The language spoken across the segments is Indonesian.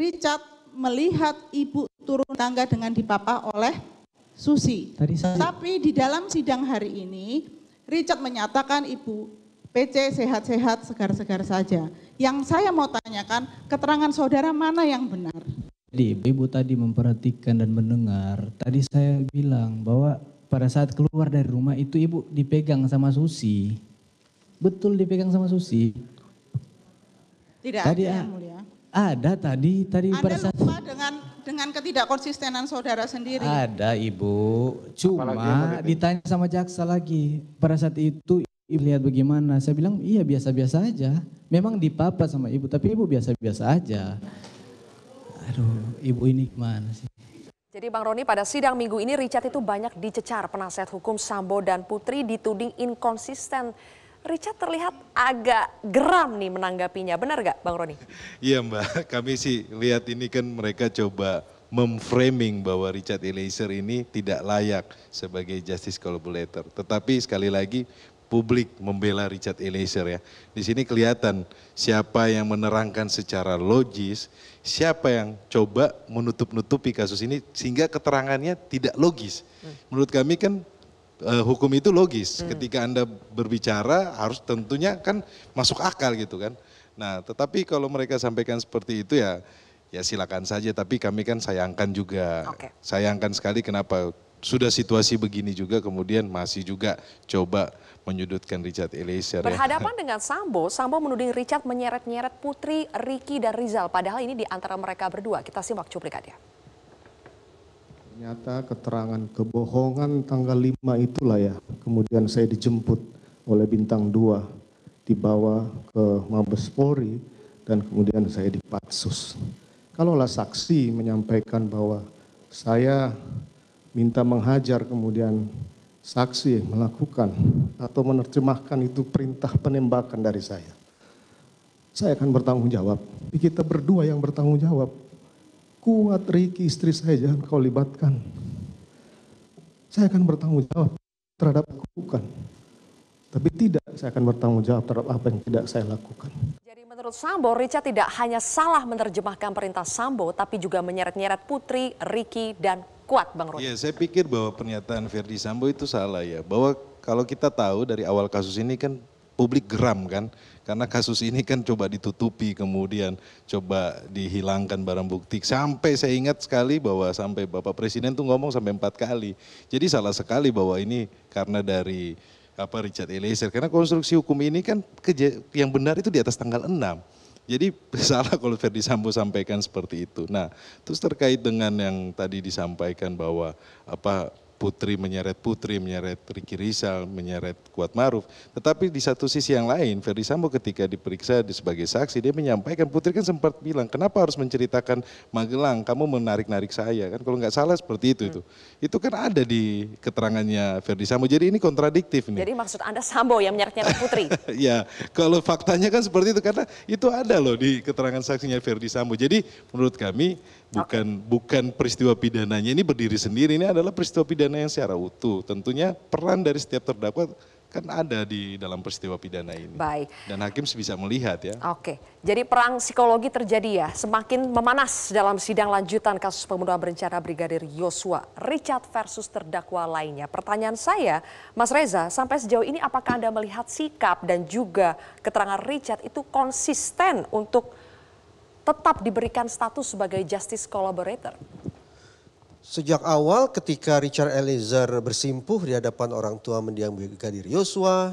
Richard melihat ibu turun tangga dengan dipapah oleh Susi. Tadi saya... Tapi di dalam sidang hari ini, Richard menyatakan ibu PC sehat-sehat, segar-segar saja. Yang saya mau tanyakan, keterangan saudara mana yang benar? Jadi ibu tadi memperhatikan dan mendengar. Tadi saya bilang bahwa pada saat keluar dari rumah itu ibu dipegang sama Susi. Betul dipegang sama Susi. Tidak tadi, ada yang ah, mulia. Ada tadi, tadi pada saat lupa dengan dengan ketidakkonsistenan saudara sendiri. Ada ibu, cuma ditanya sama jaksa lagi. Pada saat itu ibu lihat bagaimana. Saya bilang iya biasa-biasa aja. Memang dipapa sama ibu, tapi ibu biasa-biasa aja. Aduh, ibu ini gimana sih? Jadi Bang Roni pada sidang minggu ini Richard itu banyak dicecar penasihat hukum Sambo dan Putri dituding inkonsisten Richard terlihat agak geram nih menanggapinya. Benar gak Bang Roni? Iya Mbak, kami sih lihat ini kan mereka coba memframing bahwa Richard Eliezer ini tidak layak sebagai justice collaborator. Tetapi sekali lagi publik membela Richard Eliezer ya. Di sini kelihatan siapa yang menerangkan secara logis, siapa yang coba menutup-nutupi kasus ini sehingga keterangannya tidak logis. Hmm. Menurut kami kan uh, hukum itu logis. Hmm. Ketika Anda berbicara harus tentunya kan masuk akal gitu kan. Nah, tetapi kalau mereka sampaikan seperti itu ya ya silakan saja tapi kami kan sayangkan juga. Okay. Sayangkan sekali kenapa sudah situasi begini juga kemudian masih juga coba menyudutkan Richard Eliezer. Ya. Berhadapan ya. dengan Sambo, Sambo menuding Richard menyeret-nyeret Putri, Ricky, dan Rizal. Padahal ini di antara mereka berdua. Kita simak cuplikannya ternyata keterangan kebohongan tanggal 5 itulah ya kemudian saya dijemput oleh bintang 2 dibawa ke Mabes Polri dan kemudian saya dipatsus kalaulah saksi menyampaikan bahwa saya minta menghajar kemudian saksi melakukan atau menerjemahkan itu perintah penembakan dari saya saya akan bertanggung jawab. Kita berdua yang bertanggung jawab kuat Riki istri saya jangan kau libatkan. Saya akan bertanggung jawab terhadap lakukan. Tapi tidak, saya akan bertanggung jawab terhadap apa yang tidak saya lakukan. Jadi menurut Sambo, Richard tidak hanya salah menerjemahkan perintah Sambo, tapi juga menyeret-nyeret Putri, Riki, dan Kuat, Bang Roni. Ya, saya pikir bahwa pernyataan Ferdi Sambo itu salah ya. Bahwa kalau kita tahu dari awal kasus ini kan publik geram kan karena kasus ini kan coba ditutupi kemudian coba dihilangkan barang bukti sampai saya ingat sekali bahwa sampai Bapak Presiden tuh ngomong sampai empat kali jadi salah sekali bahwa ini karena dari apa Richard Eliezer karena konstruksi hukum ini kan yang benar itu di atas tanggal 6 jadi salah kalau Ferdi Sambo sampaikan seperti itu. Nah, terus terkait dengan yang tadi disampaikan bahwa apa Putri menyeret Putri, menyeret Riki Rizal, menyeret Kuat Maruf. Tetapi di satu sisi yang lain, Ferdi Sambo ketika diperiksa sebagai saksi, dia menyampaikan, Putri kan sempat bilang, kenapa harus menceritakan Magelang, kamu menarik-narik saya. kan Kalau nggak salah seperti itu. Hmm. Itu. itu kan ada di keterangannya Ferdi Sambo. Jadi ini kontradiktif nih. Jadi maksud Anda Sambo yang menyeret-nyeret Putri? ya, kalau faktanya kan seperti itu. Karena itu ada loh di keterangan saksinya Ferdi Sambo. Jadi menurut kami bukan okay. bukan peristiwa pidananya ini berdiri sendiri, ini adalah peristiwa pidana pidana yang secara utuh. Tentunya peran dari setiap terdakwa kan ada di dalam peristiwa pidana ini. Baik. Dan hakim bisa melihat ya. Oke, jadi perang psikologi terjadi ya, semakin memanas dalam sidang lanjutan kasus pembunuhan berencana Brigadir Yosua, Richard versus terdakwa lainnya. Pertanyaan saya, Mas Reza, sampai sejauh ini apakah Anda melihat sikap dan juga keterangan Richard itu konsisten untuk tetap diberikan status sebagai justice collaborator? Sejak awal ketika Richard Eliezer bersimpuh di hadapan orang tua mendiang Brigadir Yosua,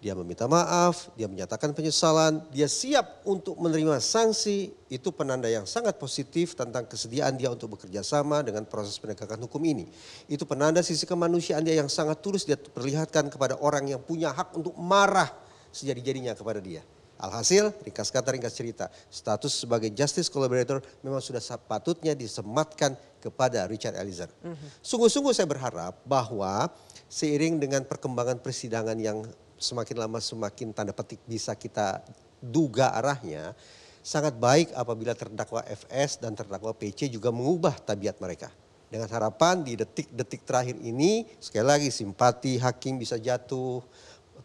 dia meminta maaf, dia menyatakan penyesalan, dia siap untuk menerima sanksi, itu penanda yang sangat positif tentang kesediaan dia untuk bekerja sama dengan proses penegakan hukum ini. Itu penanda sisi kemanusiaan dia yang sangat tulus dia perlihatkan kepada orang yang punya hak untuk marah sejadi-jadinya kepada dia. Alhasil, ringkas kata ringkas cerita, status sebagai justice collaborator memang sudah sepatutnya disematkan kepada Richard Eliezer. Mhm. Sungguh-sungguh saya berharap bahwa seiring dengan perkembangan persidangan yang semakin lama semakin tanda petik bisa kita duga arahnya, sangat baik apabila terdakwa FS dan terdakwa PC juga mengubah tabiat mereka. Dengan harapan di detik-detik terakhir ini, sekali lagi simpati hakim bisa jatuh,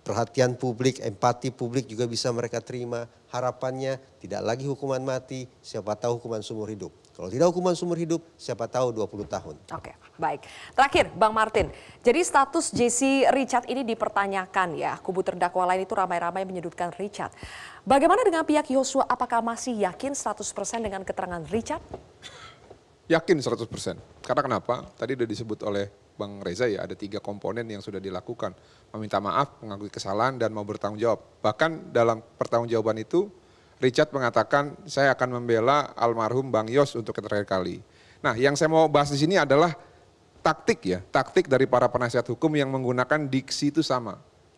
perhatian publik, empati publik juga bisa mereka terima. Harapannya tidak lagi hukuman mati, siapa tahu hukuman seumur hidup. Kalau tidak hukuman seumur hidup, siapa tahu 20 tahun. Oke, okay, baik. Terakhir, Bang Martin. Jadi status JC Richard ini dipertanyakan ya. Kubu terdakwa lain itu ramai-ramai menyudutkan Richard. Bagaimana dengan pihak Yosua? Apakah masih yakin 100% dengan keterangan Richard? Yakin 100%. Karena kenapa? Tadi sudah disebut oleh Bang Reza ya ada tiga komponen yang sudah dilakukan. Meminta maaf, mengakui kesalahan, dan mau bertanggung jawab. Bahkan dalam pertanggungjawaban itu Richard mengatakan saya akan membela almarhum Bang Yos untuk terakhir kali. Nah yang saya mau bahas di sini adalah taktik ya, taktik dari para penasihat hukum yang menggunakan diksi itu sama.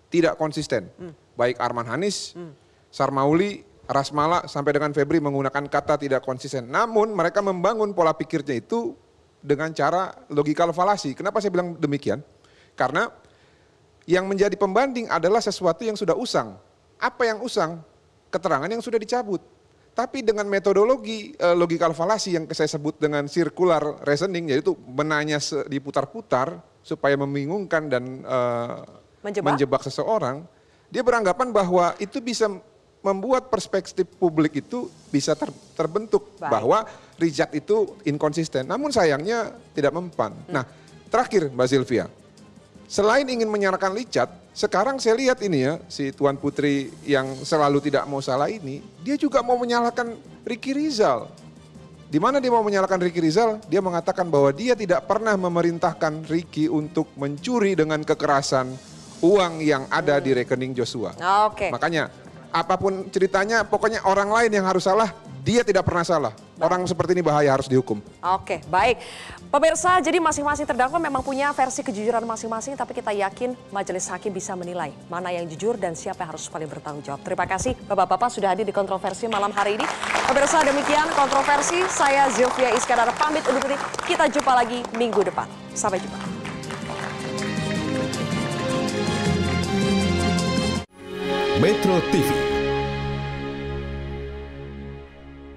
Tidak konsisten. Hmm. Baik Arman Hanis, hmm. Sarmauli, Rasmala sampai dengan Febri menggunakan kata tidak konsisten. Namun mereka membangun pola pikirnya itu dengan cara logikal falasi. Kenapa saya bilang demikian? Karena yang menjadi pembanding adalah sesuatu yang sudah usang. Apa yang usang? Keterangan yang sudah dicabut. Tapi dengan metodologi logika eh, logikal falasi yang saya sebut dengan circular reasoning, yaitu menanya diputar-putar supaya membingungkan dan eh, menjebak. menjebak seseorang, dia beranggapan bahwa itu bisa membuat perspektif publik itu bisa ter, terbentuk Baik. bahwa Rijak itu inkonsisten. Namun sayangnya tidak mempan. Hmm. Nah, terakhir Mbak Silvia. Selain ingin menyerahkan Licat, sekarang saya lihat ini ya, si Tuan Putri yang selalu tidak mau salah ini, dia juga mau menyalahkan Ricky Rizal. Di mana dia mau menyalahkan Ricky Rizal, dia mengatakan bahwa dia tidak pernah memerintahkan Ricky untuk mencuri dengan kekerasan uang yang ada hmm. di rekening Joshua. Oke. Okay. Makanya apapun ceritanya pokoknya orang lain yang harus salah dia tidak pernah salah. Baik. Orang seperti ini bahaya harus dihukum. Oke, baik. Pemirsa, jadi masing-masing terdakwa memang punya versi kejujuran masing-masing, tapi kita yakin majelis hakim bisa menilai mana yang jujur dan siapa yang harus paling bertanggung jawab. Terima kasih Bapak-Bapak sudah hadir di kontroversi malam hari ini. Pemirsa, demikian kontroversi. Saya Zilvia Iskandar pamit undur diri. Kita jumpa lagi minggu depan. Sampai jumpa. Metro TV.